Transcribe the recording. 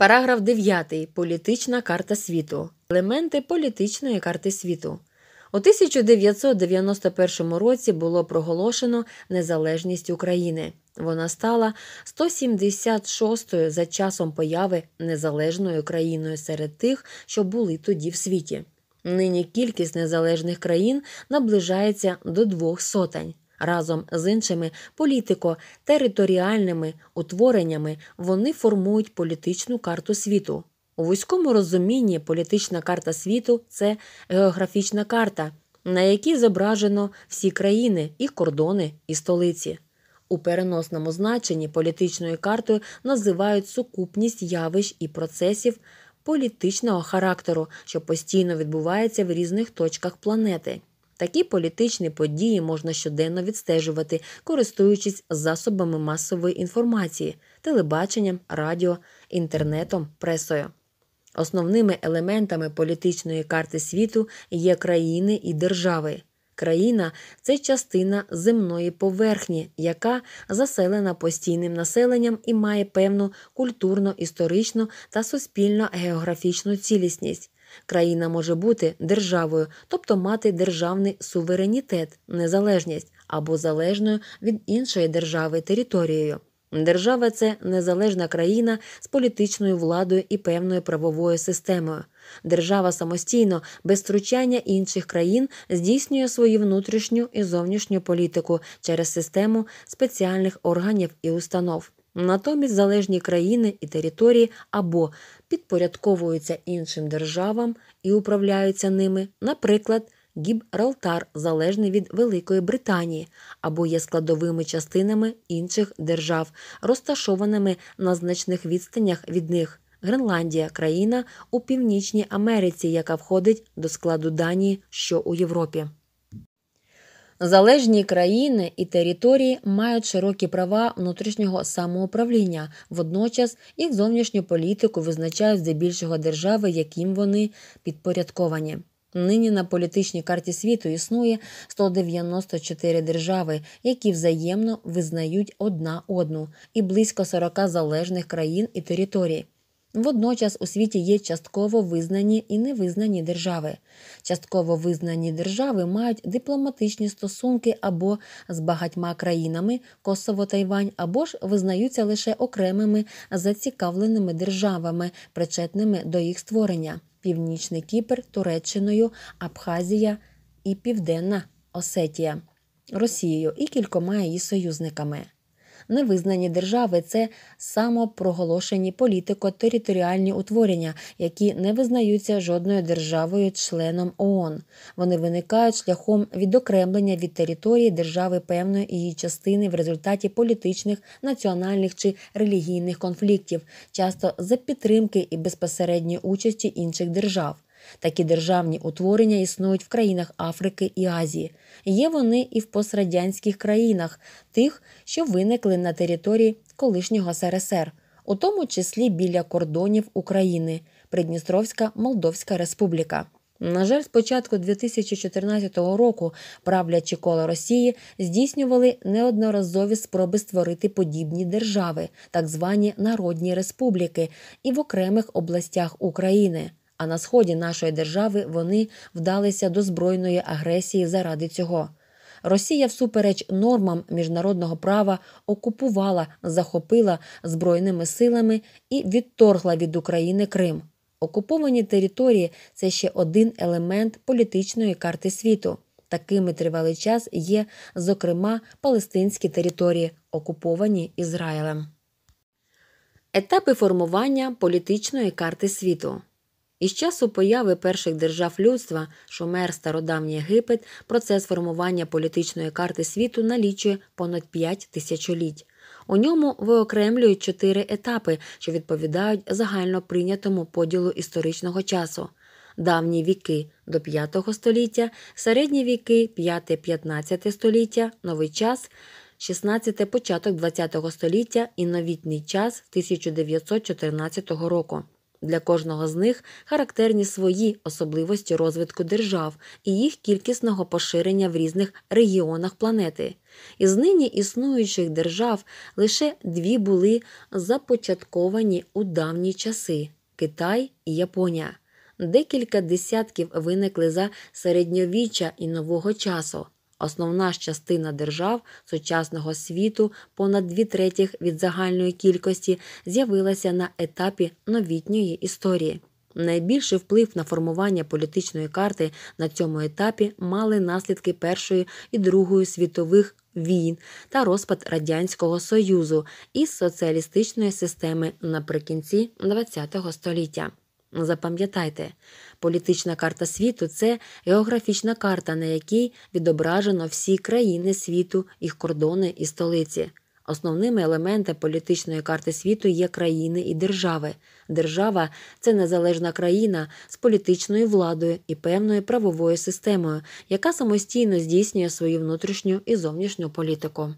Параграф 9. Політична карта світу. Елементи політичної карти світу. У 1991 році було проголошено незалежність України. Вона стала 176-ю за часом появи незалежною країною серед тих, що були тоді в світі. Нині кількість незалежних країн наближається до двох сотень. Разом з іншими політико-територіальними утвореннями вони формують політичну карту світу. У вузькому розумінні політична карта світу це географічна карта, на якій зображено всі країни, і кордони, і столиці. У переносному значенні політичною картою називають сукупність явищ і процесів політичного характеру, що постійно відбувається в різних точках планети. Такі політичні події можна щоденно відстежувати, користуючись засобами масової інформації, телебаченням, радіо, інтернетом, пресою. Основними елементами політичної карти світу є країни і держави. Країна це частина земної поверхні, яка заселена постійним населенням і має певну культурно, історичну та суспільно географічну цілісність. Країна може бути державою, тобто мати державний суверенітет, незалежність або залежною від іншої держави територією. Держава це незалежна країна з політичною владою і певною правовою системою. Держава самостійно, без втручання інших країн, здійснює свою внутрішню і зовнішню політику через систему спеціальних органів і установ. Натомість залежні країни і території або підпорядковуються іншим державам і управляються ними, наприклад, Гібралтар залежний від Великої Британії або є складовими частинами інших держав, розташованими на значних відстанях від них. Гренландія країна у Північній Америці, яка входить до складу Данії, що у Європі. Залежні країни і території мають широкі права внутрішнього самоуправління, водночас їх зовнішню політику визначають здебільшого держави, яким вони підпорядковані. Нині на політичній карті світу існує 194 держави, які взаємно визнають одна одну, і близько 40 залежних країн і територій. Водночас у світі є частково визнані і невизнані держави. Частково визнані держави мають дипломатичні стосунки або з багатьма країнами Косово Тайвань, або ж визнаються лише окремими зацікавленими державами, причетними до їх створення: Північний Кіпр, Туреччиною, Абхазія і Південна Осетія, Росією і кількома її союзниками. Невизнані держави це самопроголошені політико-територіальні утворення, які не визнаються жодною державою-членом ООН. Вони виникають шляхом відокремлення від території держави певної її частини в результаті політичних, національних чи релігійних конфліктів, часто за підтримки і безпосередньої участі інших держав. Такі державні утворення існують в країнах Африки і Азії. Є вони і в пострадянських країнах, тих, що виникли на території колишнього СРСР, у тому числі біля кордонів України, Придністровська Молдовська Республіка. На жаль, з початку 2014 року правлячі коло Росії здійснювали неодноразові спроби створити подібні держави, так звані народні республіки, і в окремих областях України а на сході нашої держави вони вдалися до збройної агресії заради цього. Росія, всупереч нормам міжнародного права, окупувала, захопила збройними силами і відторгла від України Крим. Окуповані території це ще один елемент політичної карти світу. Такими тривалий час є, зокрема, палестинські території, окуповані Ізраїлем. Етапи формування політичної карти світу із часу появи перших держав людства, Шумер, Стародавній Єгипет, процес формування політичної карти світу налічує понад 5 тисячоліть. У ньому виокремлюють чотири етапи, що відповідають загально прийнятому поділу історичного часу. Давні віки до V століття, середні віки 5-15 століття, новий час, 16 початок ХХ століття і новітній час 1914 року. Для кожного з них характерні свої особливості розвитку держав і їх кількісного поширення в різних регіонах планети. Із нині існуючих держав лише дві були започатковані у давні часи Китай і Японія. Декілька десятків виникли за середньовіччя і нового часу. Основна ж частина держав сучасного світу, понад дві третіх від загальної кількості, з'явилася на етапі новітньої історії. Найбільший вплив на формування політичної карти на цьому етапі мали наслідки Першої і Другої світових війн та розпад Радянського Союзу і соціалістичної системи наприкінці ХХ століття. Запам'ятайте, політична карта світу це географічна карта, на якій відображено всі країни світу, їх кордони і столиці. Основними елементами політичної карти світу є країни і держави. Держава це незалежна країна з політичною владою і певною правовою системою, яка самостійно здійснює свою внутрішню і зовнішню політику.